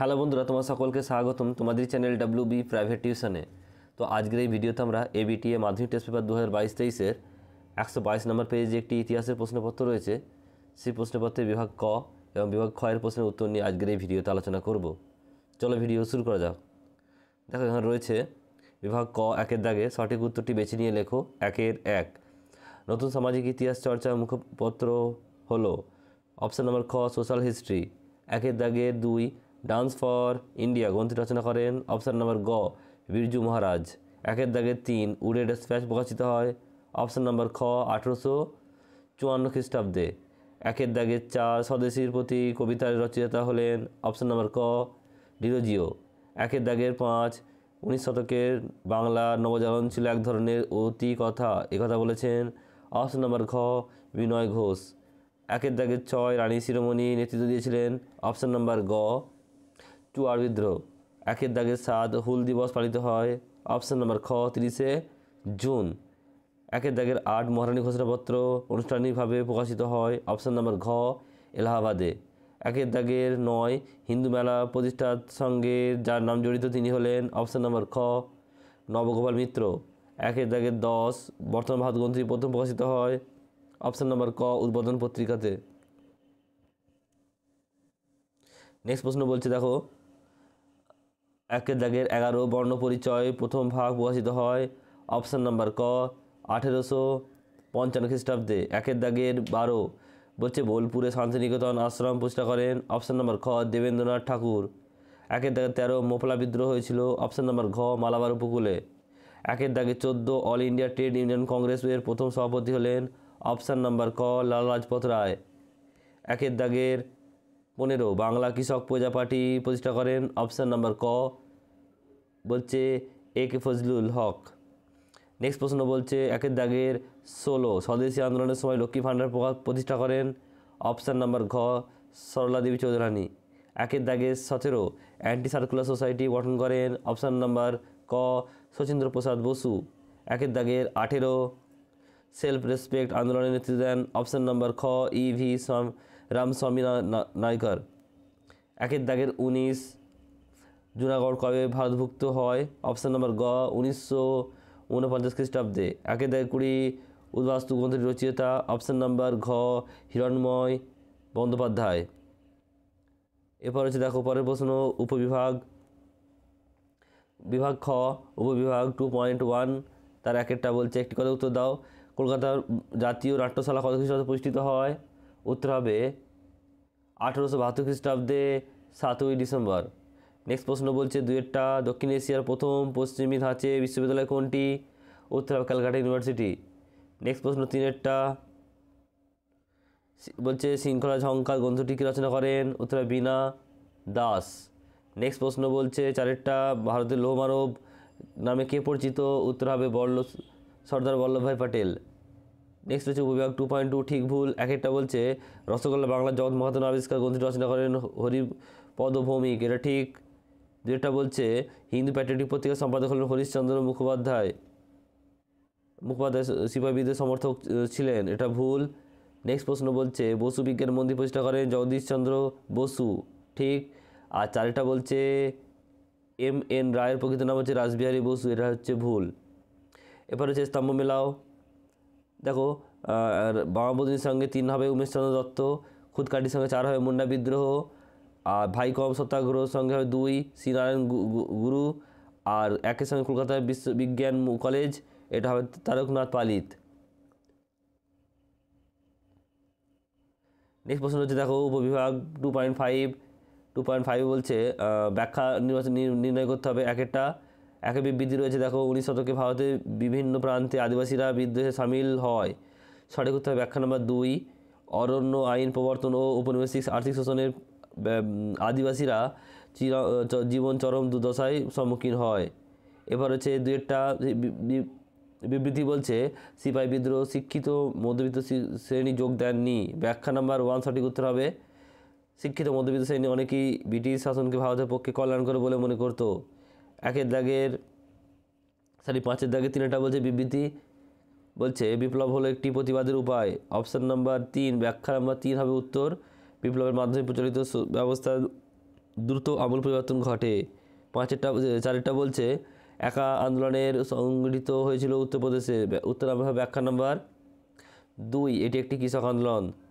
hello বন্ধুরা তোমার সকলকে স্বাগতম তোমাদের চ্যানেল ডাব্লিউ বি প্রাইভেট টিউশনে তো আজকের এই ভিডিওতে আমরা এবিটিএ মাধ্যমিক টেস্ট পেপার দু হাজার বাইশ তেইশের একশো বাইশ নম্বর পেজে একটি ইতিহাসের প্রশ্নপত্র রয়েছে সেই প্রশ্নপত্রে বিভাগ ক এবং বিভাগ খ এর প্রশ্নের উত্তর নিয়ে আজকের এই ভিডিওতে আলোচনা করব চলো ভিডিও শুরু করা যাক দেখো এখানে রয়েছে বিভাগ ক একের দাগে সঠিক উত্তরটি বেছে নিয়ে লেখো একের এক নতুন সামাজিক ইতিহাস চর্চার মুখপত্র হলো অপশান নম্বর খ সোশ্যাল হিস্ট্রি একের দাগের দুই ডান্স ফর ইন্ডিয়া গ্রন্থি রচনা করেন অপশান নম্বর গ বিরজু মহারাজ একের দাগে তিন উডেড স্প্যাচ প্রকাশিত হয় অপশান নম্বর খ আঠেরোশো চুয়ান্ন খ্রিস্টাব্দে একের দাগে চার স্বদেশীর প্রতি কবিতার রচয়িতা হলেন অপশান নম্বর ক ডিরোজিও একের দাগের পাঁচ উনিশ শতকের বাংলা নবজাগরণ ছিল এক ধরনের অতি কথা কথা বলেছেন অপশান নম্বর খ বিনয় ঘোষ একের দাগের ছয় রানী শিরোমণি নেতৃত্ব দিয়েছিলেন অপশান নম্বর গ চুয়ার বিদ্রোহ একের দাগে সাদ হুল দিবস পালিত হয় অপশান নম্বর খ তিরিশে জুন একের দাগের আট মহারানী ঘোষণাপত্র আনুষ্ঠানিকভাবে প্রকাশিত হয় অপশান নম্বর ঘ এলাহাবাদে একের দাগের নয় হিন্দু মেলা প্রতিষ্ঠার সঙ্গে যার নাম জড়িত তিনি হলেন অপশান নম্বর খ নবগোপাল মিত্র একের দাগের দশ বর্তমান ভারত গ্রন্থটি প্রথম প্রকাশিত হয় অপশান নম্বর ক উদ্বোধন পত্রিকাতে নেক্সট প্রশ্ন বলছে দেখো একের দাগের এগারো বর্ণ পরিচয় প্রথম ভাগ প্রকাশিত হয় অপশান নাম্বার ক আঠেরোশো পঞ্চান্ন খ্রিস্টাব্দে একের দাগের বারো বলছে বোলপুরে শান্তিনিকেতন আশ্রম প্রতিষ্ঠা করেন অপশান নাম্বার খ দেবেন্দ্রনাথ ঠাকুর একের দাগে তেরো মোফলা বিদ্রোহ হয়েছিল অপশান নাম্বার ঘ মালাবার উপকূলে একের দাগে চোদ্দ অল ইন্ডিয়া ট্রেড ইউনিয়ন কংগ্রেসের প্রথম সভাপতি হলেন অপশান নাম্বার ক লাল রাজপথ রায় একের দাগের পনেরো বাংলা কৃষক প্রজা পার্টি প্রতিষ্ঠা করেন অপশান নাম্বার ক বলছে এ কে ফজলুল হক নেক্সট প্রশ্ন বলছে একের দাগের ষোলো স্বদেশী আন্দোলনের সময় লক্ষ্মী ভাণ্ডার প্রতিষ্ঠা করেন অপশান নাম্বার ঘ দেবী চৌধুরানী একের দাগের সতেরো অ্যান্টি সার্কুলার সোসাইটি গঠন করেন অপশান নাম্বার ক শচীন্দ্র প্রসাদ বসু একের দাগের আঠেরো সেলফ রেসপেক্ট আন্দোলনের নেতৃত্ব দেন অপশান নাম্বার খ ই ভি সম রামস্বামী নায়কার একের দাগের উনিশ জুনাগড় কবে ভারতভুক্ত হয় অপশান নম্বর গ উনিশশো ঊনপঞ্চাশ খ্রিস্টাব্দে একের দাগের কুড়ি উদ্বাস্তু গ্রন্থের রচয়িতা অপশান নাম্বার ঘ হিরণময় বন্দ্যোপাধ্যায় এরপর হচ্ছে দেখো পরের প্রশ্ন উপবিভাগ বিভাগ খ উপবিভাগ টু পয়েন্ট ওয়ান তার একেরটা বলছে একটি কথা উত্তর দাও কলকাতার জাতীয় নাট্যশালা কত খ্রিস্টাব্দে প্রতিষ্ঠিত হয় উত্তর হবে আঠেরোশো বাহাত্তর খ্রিস্টাব্দে সাতই ডিসেম্বর নেক্সট প্রশ্ন বলছে দুয়েরটা দক্ষিণ এশিয়ার প্রথম পশ্চিমী ধাঁচে বিশ্ববিদ্যালয় কোনটি উত্তর হবে ক্যালকাটা ইউনিভার্সিটি নেক্সট প্রশ্ন তিনেরটা বলছে শৃঙ্খলা ঝঙ্কার গ্রন্থটি কী রচনা করেন উত্তর হবে বিনা দাস নেক্সট প্রশ্ন বলছে চারেরটা ভারতের লোহমানব নামে কে পরিচিত উত্তর হবে বল্ল সর্দার বল্লভভাই প্যাটেল নেক্সট হচ্ছে উপবিভাগ টু পয়েন্ট টু ঠিক ভুল এক একটা বলছে রসগোল্লা বাংলা জগৎ মহাতন আবিষ্কার গ্রন্থটি রচনা করেন হরিপদ ভৌমিক এটা ঠিক যেটা বলছে হিন্দু প্যাট্রিয়টিক পত্রিকা সম্পাদক হলেন হরিশচন্দ্র মুখোপাধ্যায় মুখোপাধ্যায় সিপাহীদের সমর্থক ছিলেন এটা ভুল নেক্সট প্রশ্ন বলছে বসু বিজ্ঞান মন্দির প্রতিষ্ঠা করেন জগদীশচন্দ্র বসু ঠিক আর চারটা বলছে এম এন রায়ের প্রকৃত নাম হচ্ছে রাসবিহারী বসু এটা হচ্ছে ভুল এরপর হচ্ছে স্তম্ভ মেলাও দেখো বামাবদিনীর সঙ্গে তিন হবে উমেশচন্দ্র দত্ত খুদকাটির সঙ্গে চার হবে মুন্ডা বিদ্রোহ আর কম সত্যাগ্রহর সঙ্গে হবে দুই শ্রীনারায়ণ গুরু আর একের সঙ্গে কলকাতা বিশ্ববিজ্ঞান বিজ্ঞান কলেজ এটা হবে তারকনাথ পালিত নেক্সট প্রশ্ন হচ্ছে দেখো উপবিভাগ two point five two point five বলছে ব্যাখ্যা নির্বাচন নির্ণয় করতে হবে এক একটা একই বিবৃতি রয়েছে দেখো উনিশ শতকে ভারতে বিভিন্ন প্রান্তে আদিবাসীরা বিদ্রোহে সামিল হয় সঠিক উত্তর ব্যাখ্যা নম্বর দুই অরণ্য আইন প্রবর্তন ও উপনিবেশিক আর্থিক শোষণের আদিবাসীরা চির জীবন চরম দুর্দশায় সম্মুখীন হয় এবার হচ্ছে দু একটা বিবৃতি বলছে সিপাহি বিদ্রোহ শিক্ষিত মধ্যবিত্ত শ্রেণী যোগ দেননি ব্যাখ্যা নাম্বার ওয়ান সঠিক উত্তর হবে শিক্ষিত মধ্যবিত্ত শ্রেণী অনেকেই ব্রিটিশ শাসনকে ভারতের পক্ষে কল্যাণ করে বলে মনে করতো একের দাগের সরি পাঁচের দাগে তিনটা বলছে বিবৃতি বলছে বিপ্লব হলো একটি প্রতিবাদের উপায় অপশান নাম্বার তিন ব্যাখ্যা নাম্বার তিন হবে উত্তর বিপ্লবের মাধ্যমে প্রচলিত ব্যবস্থার দ্রুত আমূল পরিবর্তন ঘটে পাঁচেরটা চারেরটা বলছে একা আন্দোলনের সংগঠিত হয়েছিল উত্তরপ্রদেশে উত্তর ব্যাখ্যা নাম্বার দুই এটি একটি কৃষক আন্দোলন